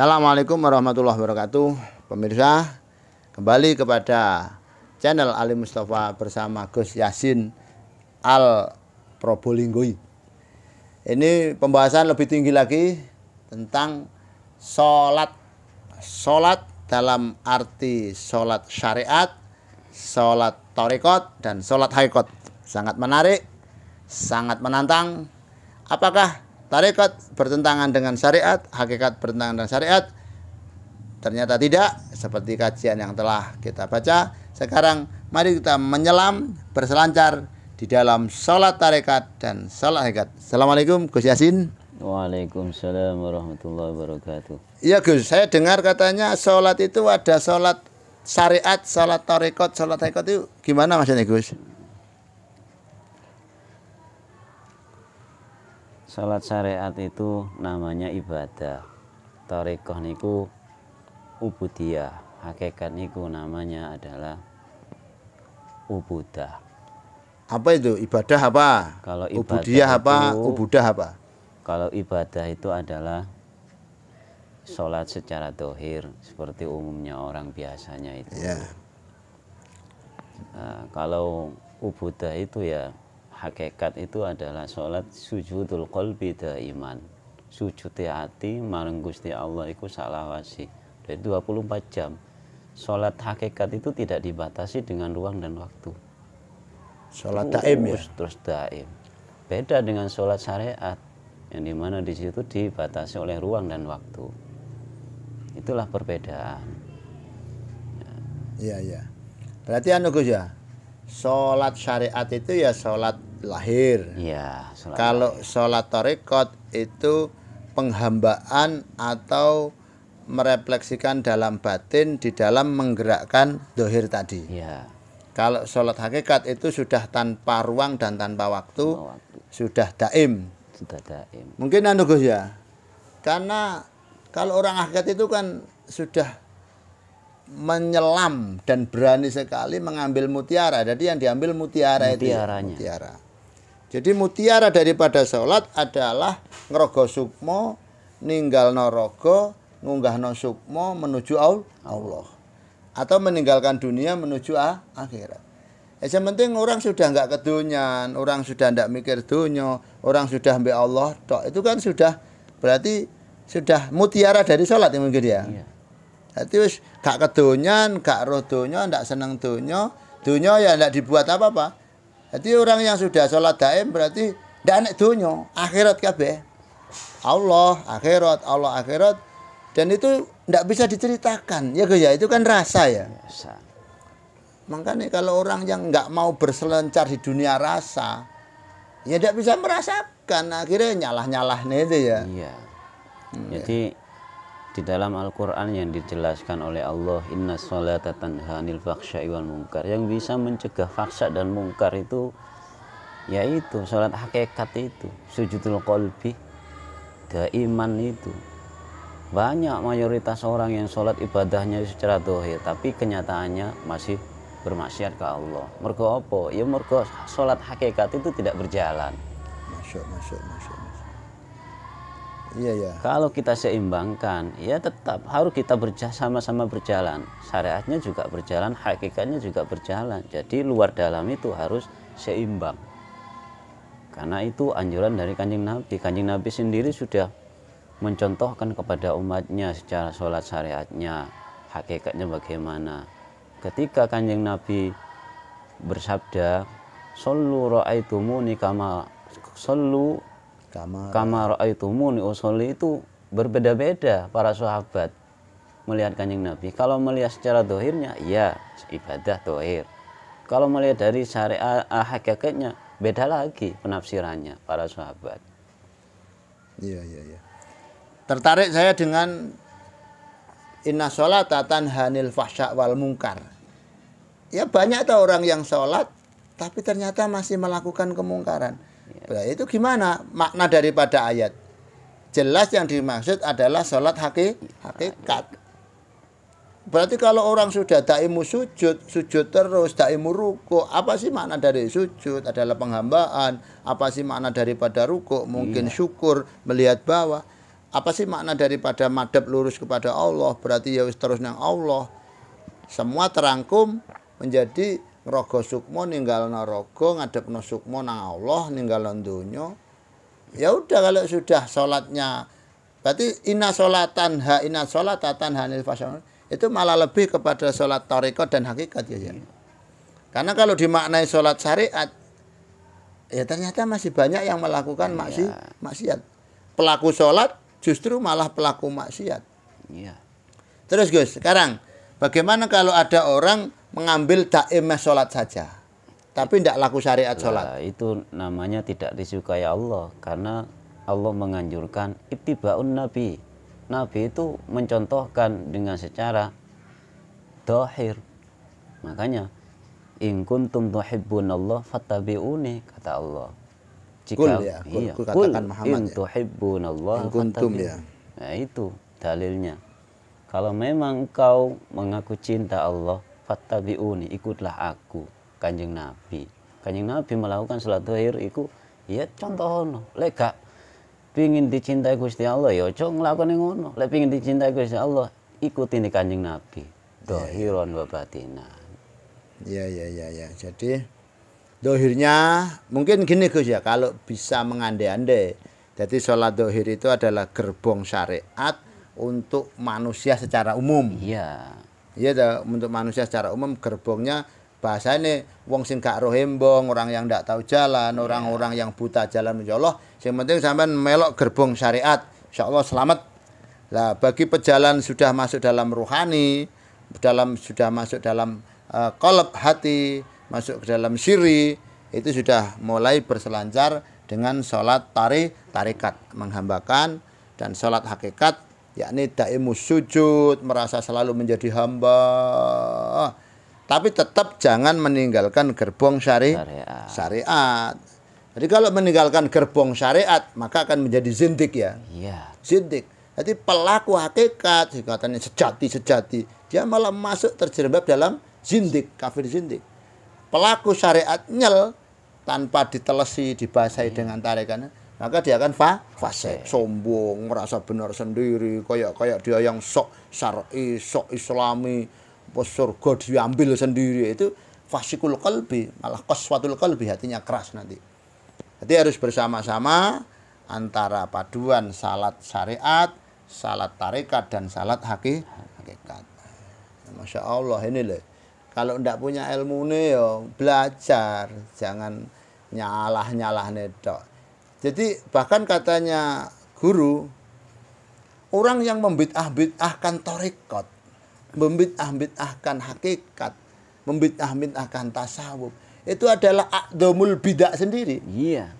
Assalamualaikum warahmatullahi wabarakatuh. Pemirsa, kembali kepada channel Ali Mustafa bersama Gus Yasin Al Probolinggoi Ini pembahasan lebih tinggi lagi tentang sholat. Sholat dalam arti sholat syariat, sholat torekot, dan sholat haikot. Sangat menarik, sangat menantang. Apakah tarekat bertentangan dengan syariat, hakikat bertentangan dengan syariat. Ternyata tidak, seperti kajian yang telah kita baca. Sekarang mari kita menyelam berselancar di dalam sholat tarekat dan sholat hakikat. Assalamualaikum Gus Yasin. Waalaikumsalam warahmatullahi wabarakatuh. Iya Gus, saya dengar katanya sholat itu ada sholat syariat, sholat tarekat, sholat hakikat itu gimana maksudnya Gus? Salat syariat itu namanya ibadah. Tarekoh niku ubudiyah. Hakikat niku namanya adalah ubudah. Apa itu? Ibadah apa? Kalau ibadah itu, apa? Ubudah apa? Kalau ibadah itu adalah sholat secara dohir seperti umumnya orang biasanya itu. Yeah. Nah, kalau ubudah itu ya hakikat itu adalah sholat sujudul qalbi iman sujud hati marang Gusti Allah iku salawasi dari 24 jam sholat hakikat itu tidak dibatasi dengan ruang dan waktu sholat daim ya terus daim beda dengan sholat syariat yang dimana di situ dibatasi oleh ruang dan waktu itulah perbedaan ya ya berarti anu ya sholat syariat itu ya sholat lahir. Iya. Kalau sholat torikot itu penghambaan atau merefleksikan dalam batin di dalam menggerakkan dohir tadi. Iya. Kalau sholat hakikat itu sudah tanpa ruang dan tanpa waktu, waktu. sudah daim. Sudah daim. Mungkin anu Gus ya, karena kalau orang hakikat itu kan sudah menyelam dan berani sekali mengambil mutiara. Jadi yang diambil mutiara itu ya, mutiara. Jadi mutiara daripada sholat adalah ngerogo sukmo, ninggal norogo, ngunggah no sukmo menuju Allah. Atau meninggalkan dunia menuju akhirat. Ya, yang penting orang sudah nggak kedunyan, orang sudah nggak mikir dunia, orang sudah ambil Allah. Itu kan sudah berarti sudah mutiara dari sholat yang mungkin ya. Iya. Jadi wis gak kedonyan, gak roh donya, ndak seneng donya, donya ya ndak dibuat apa-apa. Jadi orang yang sudah sholat daim berarti ndak nek donya, akhirat kabeh. Allah, akhirat, Allah akhirat. Dan itu ndak bisa diceritakan. Ya ya itu kan rasa ya. Rasa. Makanya kalau orang yang nggak mau berselancar di dunia rasa, ya tidak bisa merasakan. Akhirnya nyalah-nyalah itu ya. Iya. Hmm, Jadi ya di dalam Al-Quran yang dijelaskan oleh Allah inna sholata tanha anil faksha wal mungkar yang bisa mencegah faksa dan mungkar itu yaitu sholat hakikat itu sujudul kolbi daiman itu banyak mayoritas orang yang sholat ibadahnya secara dohir tapi kenyataannya masih bermaksiat ke Allah mergo apa? ya mergo sholat hakikat itu tidak berjalan masya, masya, masya. Iya, iya. Kalau kita seimbangkan, ya tetap harus kita berjalan sama-sama berjalan. Syariatnya juga berjalan, hakikatnya juga berjalan. Jadi luar dalam itu harus seimbang. Karena itu anjuran dari Kanjeng Nabi. Kanjeng Nabi sendiri sudah mencontohkan kepada umatnya secara sholat syariatnya, hakikatnya bagaimana. Ketika Kanjeng Nabi bersabda, "Shallu ra'aitumuni nikama solu Kamar itu muni itu berbeda-beda para sahabat melihat kanjeng Nabi. Kalau melihat secara dohirnya, ya ibadah dohir. Kalau melihat dari syariah hakikatnya, beda lagi penafsirannya para sahabat. Iya, iya, iya. Tertarik saya dengan inna atan Hanil fahsyak wal mungkar. Ya banyak tuh orang yang sholat, tapi ternyata masih melakukan kemungkaran. Nah, itu gimana makna daripada ayat? Jelas yang dimaksud adalah sholat haki, hakikat. Berarti kalau orang sudah daimu sujud, sujud terus, daimu ruku, apa sih makna dari sujud? Adalah penghambaan. Apa sih makna daripada ruku? Mungkin iya. syukur, melihat bawah. Apa sih makna daripada madab lurus kepada Allah? Berarti ya terus nang Allah. Semua terangkum menjadi sukmo ninggal ninggalno ngadep no sukmo nang Allah ninggalan donya ya udah kalau sudah sholatnya berarti inna sholatan ha inna salatatan hanil itu malah lebih kepada sholat toriko dan hakikat ya, ya. Karena kalau dimaknai sholat syariat ya ternyata masih banyak yang melakukan iya. maksi maksiat. Pelaku sholat justru malah pelaku maksiat. Ya. Terus Gus, sekarang bagaimana kalau ada orang mengambil daimah sholat saja. Tapi tidak laku syariat sholat. Nah, itu namanya tidak disukai Allah. Karena Allah menganjurkan ittibaun nabi. Nabi itu mencontohkan dengan secara dohir. Makanya, In kuntum Allah fattabi'uni, kata Allah. Jika, ya, iya, kul katakan Muhammad in ya. ya. Nah, itu dalilnya. Kalau memang kau mengaku cinta Allah, fattabi'uni ikutlah aku kanjeng nabi kanjeng nabi melakukan salat zahir iku ya contoh lek gak pingin dicintai Gusti Allah ya aja nglakoni ngono lek pingin dicintai Gusti Allah ikuti nih kanjeng nabi dohiron wa batinan ya ya ya ya jadi dohirnya mungkin gini Gus ya kalau bisa mengandai-andai jadi sholat dohir itu adalah gerbong syariat untuk manusia secara umum. Iya. Iya, dah untuk manusia secara umum gerbongnya bahasanya wong sing gak rohembong, orang yang tidak tahu jalan, iya. orang-orang yang buta jalan menuju Allah. Yang penting sampai melok gerbong syariat. insya Allah selamat. Lah bagi pejalan sudah masuk dalam ruhani, dalam sudah masuk dalam uh, kolab hati, masuk ke dalam siri, itu sudah mulai berselancar dengan sholat tari tarikat menghambakan dan sholat hakikat yakni daimu sujud, merasa selalu menjadi hamba. Tapi tetap jangan meninggalkan gerbong syari syariat. syariat. Jadi kalau meninggalkan gerbong syariat, maka akan menjadi zindik ya. Iya. Zindik. Jadi pelaku hakikat, katanya sejati-sejati, dia malah masuk terjerembab dalam zindik, kafir zindik. Pelaku syariat nyel tanpa ditelesi, dibasahi iya. dengan tarikannya maka dia akan fa fasik, sombong, merasa benar sendiri, kayak-kayak dia yang sok syar'i, sok islami, surga diambil sendiri itu fasikul kalbi, malah qaswatul kalbi hatinya keras nanti. Jadi harus bersama-sama antara paduan salat syariat, salat tarekat dan salat haki hakikat. Masya Allah ini loh. Kalau ndak punya ilmu nih ya belajar, jangan nyalah nyalah nih jadi bahkan katanya guru, orang yang membid'ah-bid'ahkan torikot, membid'ah-bid'ahkan hakikat, membid'ah-bid'ahkan tasawuf, itu adalah akdomul bid'ah sendiri. Iya.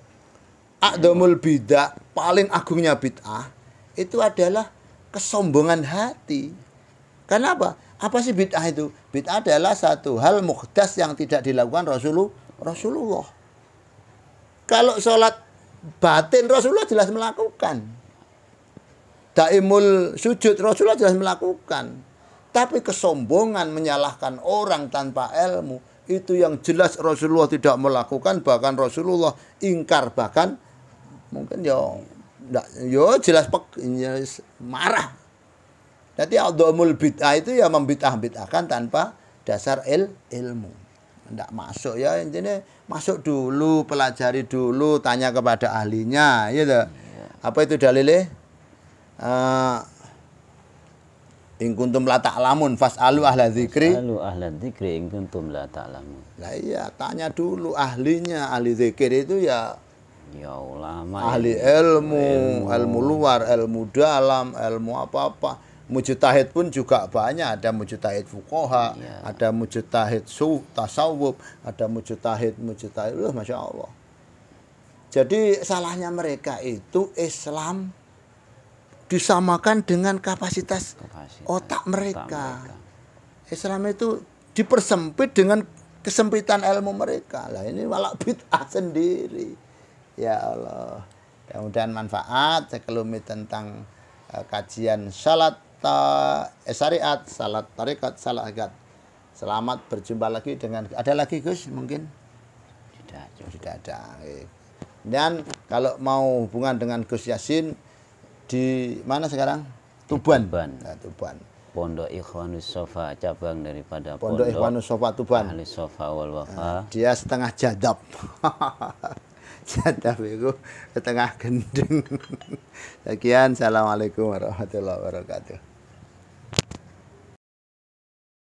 Akdomul bid'ah paling agungnya bid'ah, itu adalah kesombongan hati. Kenapa? Apa sih bid'ah itu? Bid'ah adalah satu hal muhdas yang tidak dilakukan Rasulullah. Rasulullah. Kalau sholat batin Rasulullah jelas melakukan. Daimul sujud Rasulullah jelas melakukan. Tapi kesombongan menyalahkan orang tanpa ilmu itu yang jelas Rasulullah tidak melakukan bahkan Rasulullah ingkar bahkan mungkin ya ndak yo ya jelas pek ya marah. Jadi adamul bid'ah itu ya membid'ah-bid'ahkan tanpa dasar il, ilmu tidak masuk ya intinya masuk dulu pelajari dulu tanya kepada ahlinya gitu apa itu dalile uh, in kuntum la ta'lamun fas'alu ahla dzikri fas'alu ahla dzikri in kuntum la ta'lamun lah iya tanya dulu ahlinya ahli zikir itu ya ya ulama ahli ya. ilmu ilmu, ilmu luar ilmu dalam ilmu apa-apa mujtahid pun juga banyak ada mujtahid fuqaha yeah. ada mujtahid tasawuf ada mujtahid mujtahid loh masya allah jadi salahnya mereka itu Islam disamakan dengan kapasitas, kapasitas otak, mereka. otak mereka Islam itu dipersempit dengan kesempitan ilmu mereka lah ini malah bid'ah sendiri ya Allah kemudian manfaat sekelumit tentang eh, kajian salat ta eh, syariat, salat tarekat, salat agat Selamat berjumpa lagi dengan ada lagi Gus mungkin? Tidak, cukup. tidak ada. Dan kalau mau hubungan dengan Gus Yasin di mana sekarang? Tuban. Tuban. Nah, Tuban. Pondok Ikhwanus Sofa cabang daripada Pondok, Pondok Ikhwanus Sofa Tuban. Ahli Sofa wal nah, dia setengah jadab. jadab itu setengah gendeng. Sekian, assalamualaikum warahmatullahi wabarakatuh.